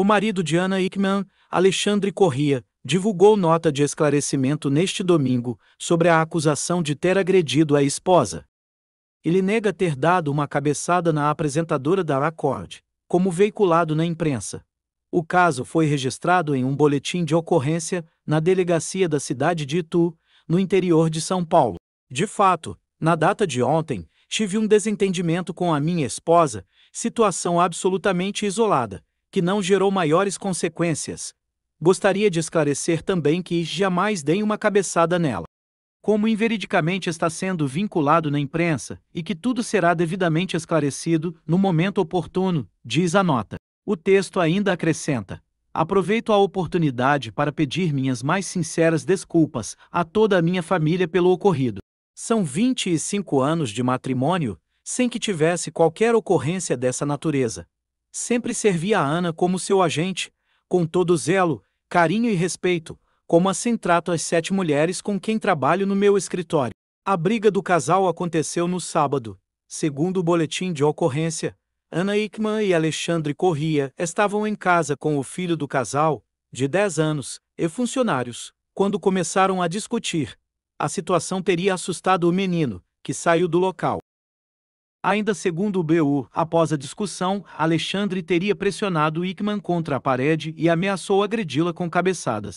O marido de Ana Hickman, Alexandre Corrêa, divulgou nota de esclarecimento neste domingo sobre a acusação de ter agredido a esposa. Ele nega ter dado uma cabeçada na apresentadora da Accord, como veiculado na imprensa. O caso foi registrado em um boletim de ocorrência na delegacia da cidade de Itu, no interior de São Paulo. De fato, na data de ontem, tive um desentendimento com a minha esposa, situação absolutamente isolada que não gerou maiores consequências. Gostaria de esclarecer também que jamais dei uma cabeçada nela. Como inveridicamente está sendo vinculado na imprensa e que tudo será devidamente esclarecido no momento oportuno, diz a nota. O texto ainda acrescenta: Aproveito a oportunidade para pedir minhas mais sinceras desculpas a toda a minha família pelo ocorrido. São 25 anos de matrimônio sem que tivesse qualquer ocorrência dessa natureza, sempre servia a Ana como seu agente, com todo zelo, carinho e respeito, como assim trato as sete mulheres com quem trabalho no meu escritório. A briga do casal aconteceu no sábado. Segundo o boletim de ocorrência, Ana Hickman e Alexandre Corria estavam em casa com o filho do casal, de 10 anos, e funcionários, quando começaram a discutir. A situação teria assustado o menino, que saiu do local. Ainda segundo o BU, após a discussão, Alexandre teria pressionado Hickman contra a parede e ameaçou agredi-la com cabeçadas.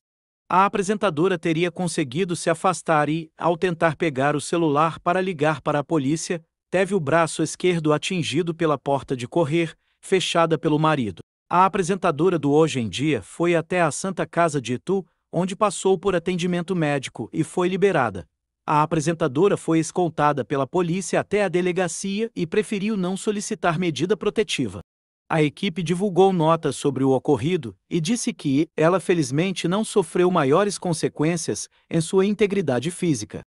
A apresentadora teria conseguido se afastar e, ao tentar pegar o celular para ligar para a polícia, teve o braço esquerdo atingido pela porta de correr, fechada pelo marido. A apresentadora do Hoje em Dia foi até a Santa Casa de Itu, onde passou por atendimento médico e foi liberada. A apresentadora foi escoltada pela polícia até a delegacia e preferiu não solicitar medida protetiva. A equipe divulgou notas sobre o ocorrido e disse que ela felizmente não sofreu maiores consequências em sua integridade física.